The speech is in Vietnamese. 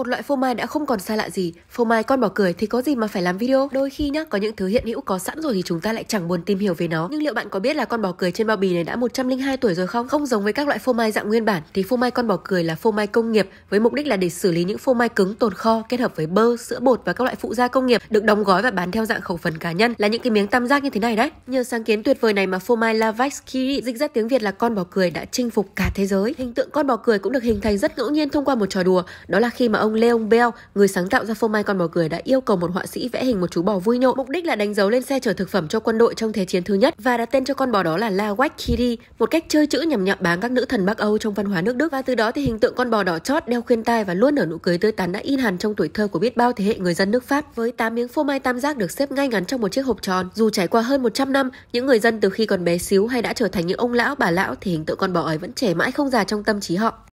Một loại phô mai đã không còn xa lạ gì, phô mai con bỏ cười thì có gì mà phải làm video. Đôi khi nhá, có những thứ hiện hữu có sẵn rồi thì chúng ta lại chẳng buồn tìm hiểu về nó. Nhưng liệu bạn có biết là con bò cười trên bao bì này đã 102 tuổi rồi không? Không giống với các loại phô mai dạng nguyên bản thì phô mai con bò cười là phô mai công nghiệp với mục đích là để xử lý những phô mai cứng tồn kho kết hợp với bơ, sữa bột và các loại phụ gia công nghiệp được đóng gói và bán theo dạng khẩu phần cá nhân là những cái miếng tam giác như thế này đấy. Nhờ sáng kiến tuyệt vời này mà phô mai Lavax dịch ra tiếng Việt là con bò cười đã chinh phục cả thế giới. Hình tượng con bò cười cũng được hình thành rất ngẫu nhiên thông qua một trò đùa, đó là khi mà ông Ông Leon Bell, người sáng tạo ra phô mai con bò cười đã yêu cầu một họa sĩ vẽ hình một chú bò vui nhộn, mục đích là đánh dấu lên xe chở thực phẩm cho quân đội trong Thế chiến thứ nhất và đặt tên cho con bò đó là La White Kitty, một cách chơi chữ nhằm nhậm báng các nữ thần Bắc Âu trong văn hóa nước Đức và từ đó thì hình tượng con bò đỏ chót đeo khuyên tai và luôn nở nụ cười tươi tắn đã in hẳn trong tuổi thơ của biết bao thế hệ người dân nước Pháp. Với 8 miếng phô mai tam giác được xếp ngay ngắn trong một chiếc hộp tròn, dù trải qua hơn 100 năm, những người dân từ khi còn bé xíu hay đã trở thành những ông lão bà lão thì hình tượng con bò ấy vẫn trẻ mãi không già trong tâm trí họ.